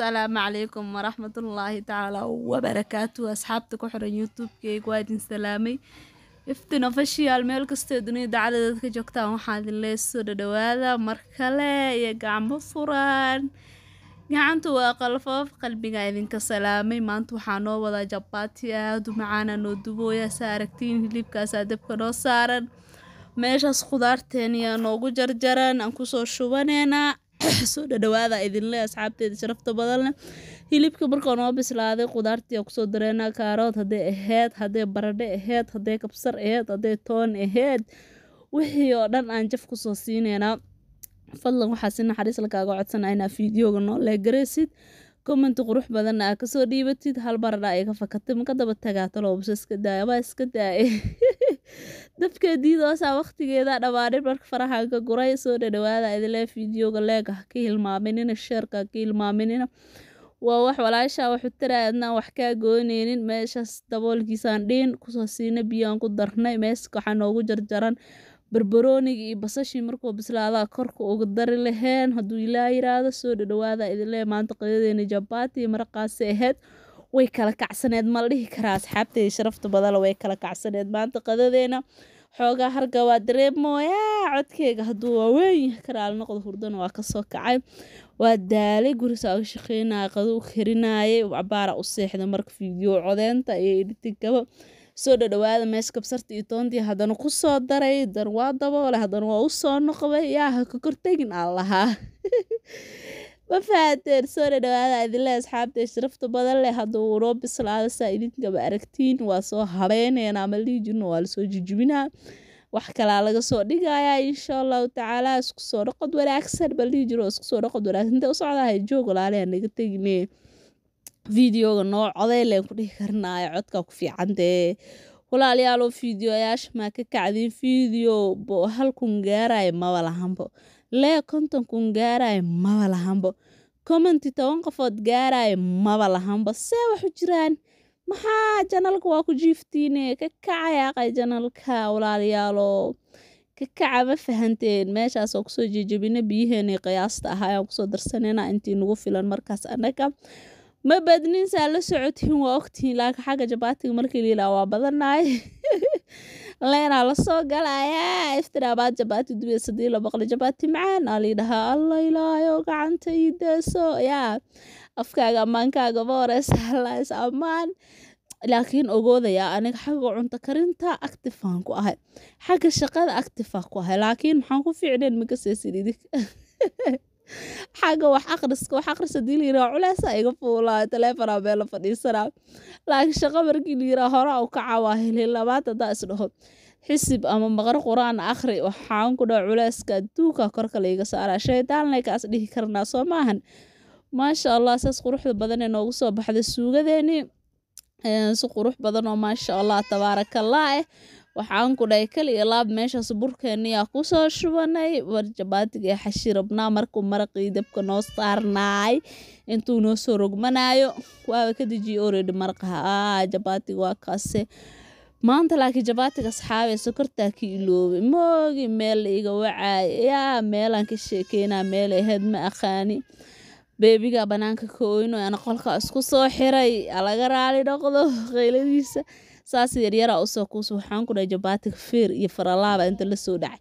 asalaamu calaykum waraxmatullaahi tacaala wabarakaatu asxaabta ku xiran youtube-keyga waa idin salaamay iftin ofishial meel kastoo dunida dacaladeed ka joogtaan waxaa idin soo dhadhawaada mar kale iyo gacmo furan gacantu waa qalfoof qalbiga idinka salaamay maanta waxaa noo wadaa jabaati aadu macaana noo dubooya sa aragtiin hilibkaasaa dabka noo saaran meeshaas khudaarteeniya noogu jarjaran aan kusoo shubaneynaa soo dhadhawaada idinle asxaabteeda sharafta badan hilibka markao noo bislaaday khudaartii kusoo dareenaa kaarood hadday aheyd hadday baradhe aheyd hadday kabsar aheyd hadday toon aheyd wixii oo dhan aan jaf kusoo siineynaa fadlan waxaa si naxariis lakaaga codsanaa inaa fiidiyoga noo leegaraysid commenti qurux badanna aa kasoo dhiibatid hal baradha ay ka fakatay makadaba tagaa taloobsa iska daaya baa iska daaya Dabka Didos waqtigeeda dhabaadhin marka faraxaanka guray soo dhadhawaada idinlee fiidiyowga leeg ah, ka hilmaaminina sheerka ka hilmaaminina waa wax walaasha waxu taraa wax kaa goyneynin meeshaas daboolkiisaan dhihin kusoo siina biyaan ku darnay meeska waxaa noogu jarjaran barbaroonigi iyo basashii markuu bislaadaa korka uga dari laheen hadduu ilaa yiraahdo soo dhadhawaada idinlee maanta qadadeena jabaati maraqaasi ahayd way kala kacsaneed ma dhihi karaa asxaabteedii sharafta badala way kala kacsaneed maanta qadadeena xoogaa harga waa dareeb mooyaa codkeyga hadduu waaweynyaha karaal noqdo hurdana waa kasoo kacay waa daalay gurisaa uga shaqeynaya qado u karinaayay cabaara u seexda marka fiideo codeynta iyo idhitinkaba soo dhadhawaada meesha kabsarta iyo toontii haddana ku soo daray dan waa daboole haddana waa u soo noqday yaa ka kortegin aan lahaa Ma fahanteen soo dhadhawaada idinleh asxaabta sharafta badan leh hadduu unoo bislaado saa idinkaba aragtiin waa soo habeyneyna ama lihi waa lasoo jijibinaa wax kalaa laga soo dhigayaa insha allahu tacaala isku soo dhaqod wanaagsan bal jiro isku soo dhaqod wanaagsan intee u joog walaaleha naga tegine videoga noo coday leen ku dhihi karnaayo codkaa ku fiican dee walaalyaalo fideoyaasha maa ka kacdiin video halkun gaarayo maba lahanbo lee konton kun gaarayo maba lahanbo commenty toban qofood gaaraayo maba lahanba see wax u jiraan maxaa janalka waa ku jiiftiine kakacayaaqay janalka walaalayaalo kakaca ma fahanteen meeshaasoo kusoo jejebina biyaheena qiyaasta ahaayaan kusoo darsanayna intii nagu filan markaas anaga ma badninsaa la socotiin waa ogtihiin laakin xagga jabaatiga markii liilaa waa badanaay lena la soo galayaa iftiraabaa jabaati dubaysa dii la baqli jabaati macaan aa liidhahaa alla ilaahayow gacanta ii yaa afkaaga ammaankaaga boores allaais ammaan laakiin ogoodaya aniga xagga cunto karinta actifaan ku ahay xagga shaqada actifa ku ahay laakiin maxaan ku fiicneen makasee siridik xagga wax akhriska wax akhris hadii la yiraha culeysa iga fuulaa taleefonaa meella fadhiisanaa laakiin shaqa markii la yiraha u kacaa waa labaad haddaa isdhaho xisib ama maqar qur akhri waxaan ku dhaho culeyska adduunka korka layga saaraa shaydaanlay kaas dhihi karnaa soo maahan maasha allah saas quruxda badan ee noogu soo baxday suugadeeni si qurux badan oo maasha allah tabaarakallah eh Waxaan ku dhahay kaliya laab meeshaas burkeeniyaa ku soo shubanay war jabaatiga xashi rabnaa markuu maraqii dabka noo saarnaay intuu noo soo rogmanaayo waaba ka dejiyey already maraqaha aa jabaatiga waa kaase maanta laakiin jabaatiga saxaabe sokortaa ka iloobay moogi meel iga wacaay yaa meelaan ka sheekeynaa meel aheyd ma aqaani beebigaa bannaanka ka oyno ana qolkaa isku soo xiray alaga raali dhoqdo qayladiisa saasi yaryara usoo kuus waxaan ku dhahay jabaatig fiir iyo faralaaba inta la soo dhacay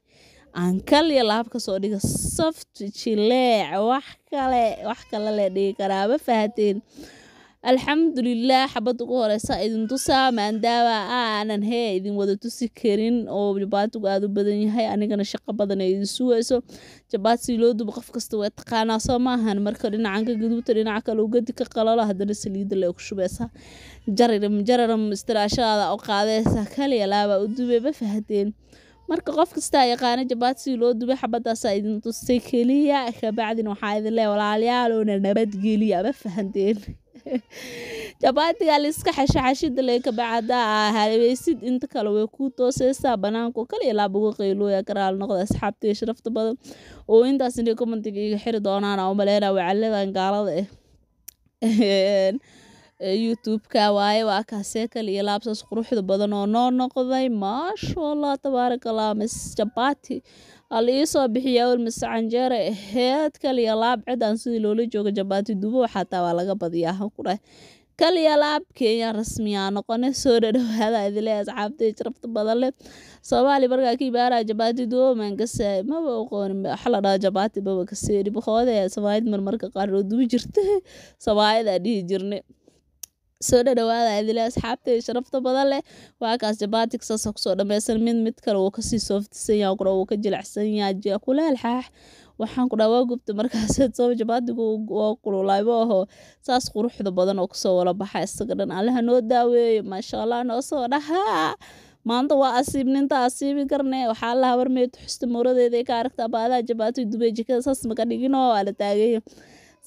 ankal iyo laab ka soo dhiga soft jileec wax kale wax kale le dhigi karaa ma fahateen alxamdulilaah xabad ugu horeysa idin tusaa maandaawa aanan hee idin wada tusi karin oo jabaatigu aada u badan yahay anigana shaqo badan ay idin sugayso jabaadsi loo dubo qof kasta waa taqaanaa soo maahan marka dhinacanka gaduubta dhinaca kale u gadi ka qalalo haddana saliidda lee ku shubaysaa jararam jararam istiraashadaada oo qaadeysa kaliya laabaa u dubay ma fahdeen marka qof kastaa yaqaana jabaadsi loo dubay xabadaasaa idin tusay keliya kabacdin waxaa idin lee walaalayaal nabadgeliya ma fahdeen jabaatiga liiska xashaxashida leykabacada ah haaweysid inta kale way ku tooseysaa banaanko kale kaliya laabugu qaylooya karaal noqda asxaabtay sharafta badan oo intaas inay commentiga iga xiri doonaana aan wacaladan gaalada eh youtube-ka waaye waa kaasee kale iyo laabsas quruxda badan oo noo noqday maasha allah mis jabaati hal ii soo bixiya awel mise canjeere heed kaliya laab cid sidii loola jooga jabaati dubo xataa waa laga badiyaa ha ku dheh kaliya laab kenya rasmiyaa noqone soo dhadhawaada idile asxaabtay jarabta badan leh soomaali markaa ka imaanaa jabaati dubo maangasa maba aqoonin waxaa jabaati maba kaseeni bahoode sabaayad marmarka qaar oo dubi jirta sabaayadaan dhihi jirne soo dhadhawaada adila asxaabtay sharafta badan leh waakaas kaas jabatig sasag soo mid mid kale uu kasii sooftisan yahay kuna uu ka jilicsan yahay kuleel waxaan ku waa gubta markaas soo jabaatigu waa kululaaybo aho saas quruxda badan oo kasoo wala baxa isaga dhan allaha noo daaweeyo maasha allah noo soo dhahaa maanta waa asiib ninta asiibi karne waxaa la habar meed xusta mowradeeda ka aragta baadaha jabaati dubay jikada saas maka dhigin waa la taagaya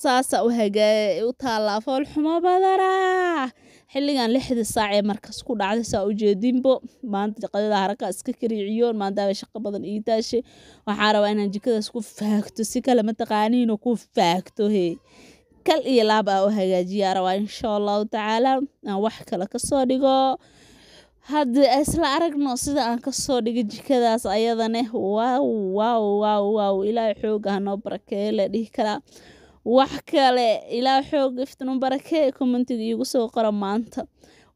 saasa u taalaa fool xumo badanaa xiligan lixdii saac ee markas ku dhacday saa ujeedinbo maanta jaqadada haraka iska kariiciyoon maantaaba shaqo badan ii daashay waxaan rabaa inaan jikadaas ku faagto si kale mataqaaniino ku faagto hee kal iyo laab u hagaajiyaa rabaa insha allahu tacaala aan wax kale kasoo dhigo hadda isla aragno sida aan kasoo dhigay jikadaas ayadane waw waw waw waw ilaahay xooga hanoo barakeele dhihi karaa wax kale ilaa xoog iftin barakee commentiga igu soo qora maanta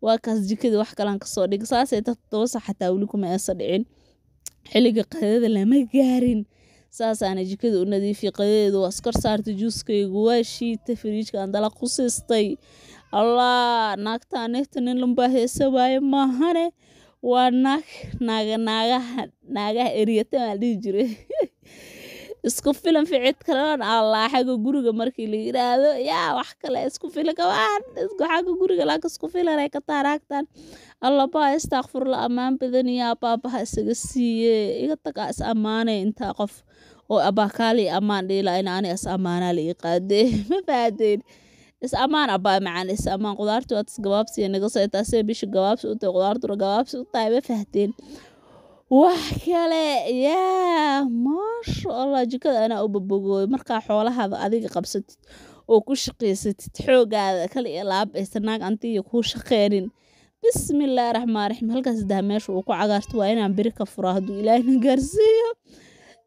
waa kaas jikada wax kalaan kasoo dhig saasay tatoosa xataa weli kuma eesa dhicin xilliga qadada lama gaarin saasaana jikada u nadiifiya qadadeedu waa iskor saartay juuskaygu waa shiita firiijkaan dala ku siistay naagtaa neefta nin lambaa heesa waaye maahane waa naag naaganaagaha naagaha eryatan aan dhihi jiray isku filan ficilkan allah xagga guriga markii la yidhaahdo yaa wax kale isku filan gabaan xagga guriga laaka isku filan ay ka taaraagtaan allabaa istaakfurla ammaan badaniyaa baabaha isaga siiye iga tagaa is ammaanay intaa qof oo abaakaali ammaan dhiila in is ammaanaa la ii ma faadeen is ammaan abaa macaan is ammaan qudaartu waad is gabaabsiya nagasoo intaasee bisha gabaabsi u qudaartuna gabaabsi u ma fahdeen wax kale yaa maasha allah jikada anaa u babogooyo markaa xoolahaada adiga qabsatid oo ku shaqaysatid xoogaada kale ee laabeysa naag antiiya kuu shaqeynin bismillaahi raxmaan raxiim halkaas daha meesha uu ku cagaarto waa inaan beri ka furo hadduu ilaahina gaarsiiyo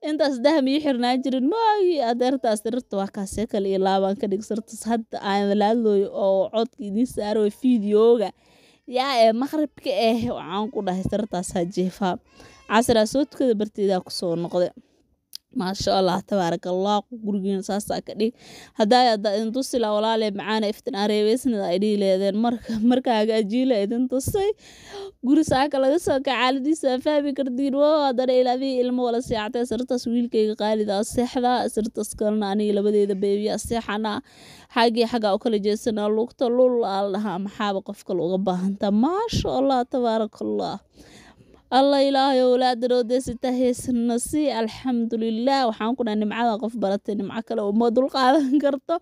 intaas daham ii xirnaan jirin maagi adeertaas darirta waa kaasee kale iyo laabaan ka dhigsantas hadda aan laadlooyo oo codka idiin saaro fiidiyooga yaa ee maqribka ah waxaan ku dhahay sartaasa jiifaa casraa soodkooda barteedaa kusoo noqde maasha allah tabaaraka allah gurigiina saasaa ka dhig hadaa adaa idin macaana iftin areebeysnida ay dhihi leedeen marka markaaga idin tusay guri saaka laga soo kaca fahmi kartiin woo haddana ilaabihii ilmo wala seexatay sirtaas wiilkayga qaalida aseexdaa sirtaas kalena aniga labadeeda beebiya aseexana xaggii xaggaa u kala jeesanaa lugta lul aal dhahaa maxaaba qof kale uga baahantaa maasha allah tabaaraka allah alla ilaahayo walaadano dee sita heesnasi alxamdulilah waxaan ku dhaha nimcada qof baratay nimco kale uma dulqaadan karto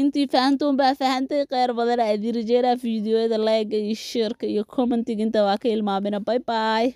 intii fahantoon baa fahantay kheyr badan adii rajeynaa fiidiyoyada leega iyo sheerka iyo commentiga inta waa ka ilmaamina bay bay